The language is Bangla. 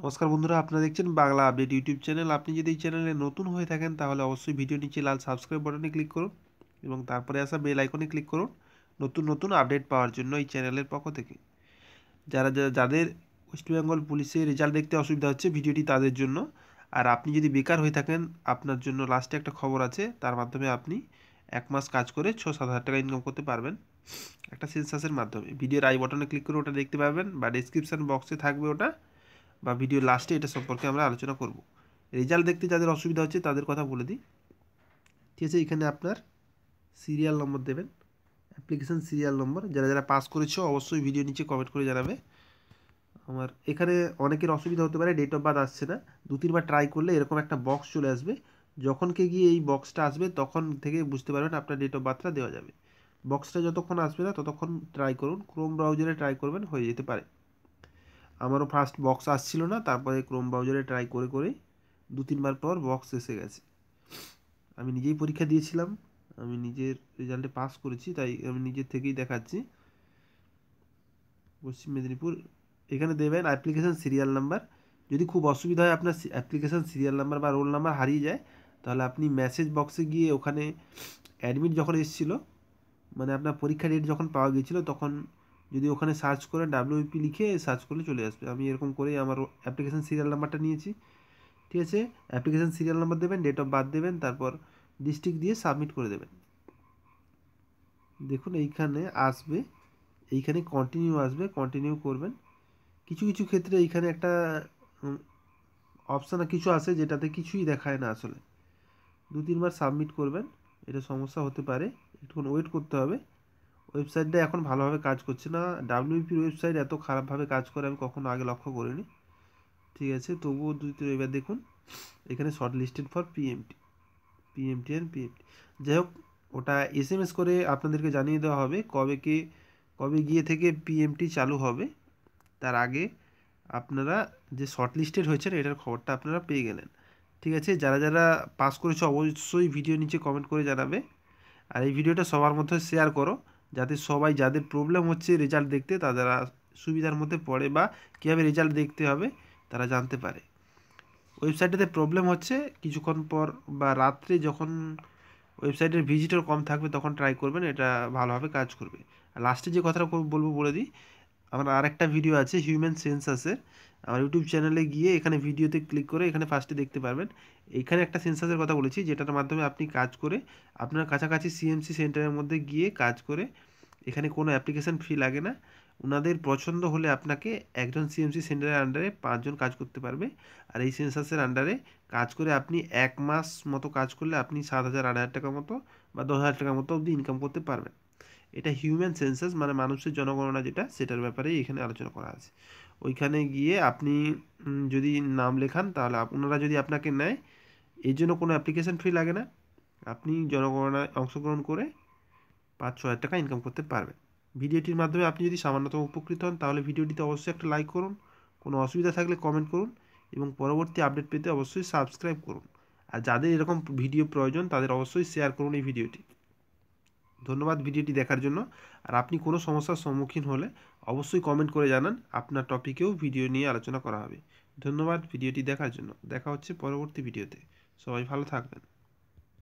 নমস্কার বন্ধুরা আপনারা দেখছেন বাংলা আপডেট ইউটিউব চ্যানেল আপনি যদি এই চ্যানেলে নতুন হয়ে থাকেন তাহলে অবশ্যই ভিডিও নিচে লাল সাবস্ক্রাইব বাটনে ক্লিক করুন এবং তারপরে আসা বেল আইকনে ক্লিক করুন নতুন নতুন আপডেট পাওয়ার জন্য এই চ্যানেলের পক্ষ থেকে যারা যারা যাদের ওয়েস্টবেঙ্গল পুলিশের রেজাল্ট দেখতে অসুবিধা হচ্ছে ভিডিওটি তাদের জন্য আর আপনি যদি বেকার হয়ে থাকেন আপনার জন্য লাস্টে একটা খবর আছে তার মাধ্যমে আপনি এক মাস কাজ করে ছ সাত হাজার টাকা ইনকাম করতে পারবেন একটা সেন্সাসের মাধ্যমে ভিডিওর আই বটনে ক্লিক করে ওটা দেখতে পাবেন বা ডিসক্রিপশান বক্সে থাকবে ওটা বা ভিডিও লাস্টে এটা সম্পর্কে আমরা আলোচনা করব রেজাল্ট দেখতে যাদের অসুবিধা হচ্ছে তাদের কথা বলে দিই ঠিক আছে এখানে আপনার সিরিয়াল নম্বর দেবেন অ্যাপ্লিকেশান সিরিয়াল নম্বর যারা যারা পাস করেছো অবশ্যই ভিডিও নিচে কমেন্ট করে জানাবে আমার এখানে অনেকের অসুবিধা হতে পারে ডেট অফ বার্থ আসছে না দু তিনবার ট্রাই করলে এরকম একটা বক্স চলে আসবে যখনকে গিয়ে এই বক্সটা আসবে তখন থেকে বুঝতে পারবেন আপনার ডেট অফ বার্থটা দেওয়া যাবে বক্সটা যতক্ষণ আসবে না ততক্ষণ ট্রাই করুন ক্রোম ব্রাউজারে ট্রাই করবেন হয়ে যেতে পারে আমারও ফার্স্ট বক্স আসছিল না তারপরে ক্রোম ব্রাউজারে ট্রাই করে করে দু তিনবার পর বক্স এসে গেছে আমি নিজেই পরীক্ষা দিয়েছিলাম আমি নিজের রেজাল্টে পাস করেছি তাই আমি নিজের থেকেই দেখাচ্ছি পশ্চিম মেদিনীপুর এখানে দেবেন অ্যাপ্লিকেশান সিরিয়াল নাম্বার যদি খুব অসুবিধা হয় আপনার অ্যাপ্লিকেশান সিরিয়াল নাম্বার বা রোল নাম্বার হারিয়ে যায় তাহলে আপনি মেসেজ বক্সে গিয়ে ওখানে অ্যাডমিট যখন এসেছিলো মানে আপনার পরীক্ষা ডেট যখন পাওয়া গিয়েছিলো তখন যদি ওখানে সার্চ করে ডাব্লিউপি লিখে সার্চ করলে চলে আসবে আমি এরকম করেই আমার অ্যাপ্লিকেশান সিরিয়াল নাম্বারটা নিয়েছি ঠিক আছে অ্যাপ্লিকেশান সিরিয়াল নাম্বার দেবেন ডেট অফ বার্থ দেবেন তারপর ডিস্ট্রিক্ট দিয়ে সাবমিট করে দেবেন দেখুন এইখানে আসবে এইখানে কন্টিনিউ আসবে কন্টিনিউ করবেন কিছু কিছু ক্ষেত্রে এইখানে একটা অপশান কিছু আছে যেটাতে কিছুই দেখায় না আসলে দু তিনবার সাবমিট করবেন এটা সমস্যা হতে পারে একটুক্ষণ ওয়েট করতে হবে ওয়েবসাইটটা এখন ভালোভাবে কাজ করছে না ডাব্লিউপির e ওয়েবসাইট এত খারাপভাবে কাজ করে আমি কখনো আগে লক্ষ্য করিনি ঠিক আছে তবুও দুই এবার দেখুন এখানে shortlisted for PMT PMT and PMT যাই হোক ওটা এস এম এস করে আপনাদেরকে জানিয়ে দেওয়া হবে কবে কে কবে গিয়ে থেকে পিএমটি চালু হবে তার আগে আপনারা যে শর্ট লিস্টেড হয়েছেন এটার খবরটা আপনারা পেয়ে গেলেন ঠিক আছে যারা যারা পাস করেছে অবশ্যই ভিডিও নিচে কমেন্ট করে জানাবে আর এই ভিডিওটা সবার মধ্যে শেয়ার করো যাতে সবাই যাদের প্রবলেম হচ্ছে রেজাল্ট দেখতে তারা সুবিধার মধ্যে পড়ে বা কীভাবে রেজাল্ট দেখতে হবে তারা জানতে পারে ওয়েবসাইটেতে প্রবলেম হচ্ছে কিছুক্ষণ পর বা রাত্রে যখন ওয়েবসাইটের ভিজিটর কম থাকবে তখন ট্রাই করবেন এটা ভালোভাবে কাজ করবে লাস্টে যে কথাটা বলবো বলে দিই আমার আরেকটা ভিডিও আছে হিউম্যান সেন্স আছে আমার ইউটিউব চ্যানেলে গিয়ে এখানে ভিডিওতে ক্লিক করে এখানে ফার্স্টে দেখতে পারবেন এখানে একটা সেন্সাসের কথা বলেছি যেটার মাধ্যমে আপনি কাজ করে আপনার কাছাকাছি সিএমসি সেন্টারের মধ্যে গিয়ে কাজ করে এখানে কোনো অ্যাপ্লিকেশান ফি লাগে না ওনাদের পছন্দ হলে আপনাকে একজন সিএমসি সেন্টারের আন্ডারে পাঁচজন কাজ করতে পারবে আর এই সেন্সাসের আন্ডারে কাজ করে আপনি এক মাস মতো কাজ করলে আপনি সাত হাজার আট হাজার টাকা মতো বা দশ হাজার টাকা মতো অবধি ইনকাম করতে পারবেন এটা হিউম্যান সেন্সাস মানে মানুষের জনগণনা যেটা সেটার ব্যাপারে এখানে আলোচনা করা আছে ওইখানে গিয়ে আপনি যদি নাম লেখান তাহলে ওনারা যদি আপনাকে নেয় এর জন্য কোনো অ্যাপ্লিকেশান ফি লাগে না আপনি জনগণনায় অংশগ্রহণ করে পাঁচ ছ হাজার টাকা ইনকাম করতে পারবেন ভিডিওটির মাধ্যমে আপনি যদি সামান্যতম উপকৃত হন তাহলে ভিডিওটিতে অবশ্যই একটা লাইক করুন কোনো অসুবিধা থাকলে কমেন্ট করুন এবং পরবর্তী আপডেট পেতে অবশ্যই সাবস্ক্রাইব করুন আর যাদের এরকম ভিডিও প্রয়োজন তাদের অবশ্যই শেয়ার করুন এই ভিডিওটি ধন্যবাদ ভিডিওটি দেখার জন্য আর আপনি কোনো সমস্যার সম্মুখীন হলে অবশ্যই কমেন্ট করে জানান আপনার টপিকেও ভিডিও নিয়ে আলোচনা করা হবে ধন্যবাদ ভিডিওটি দেখার জন্য দেখা হচ্ছে পরবর্তী ভিডিওতে সবাই ভালো থাকবেন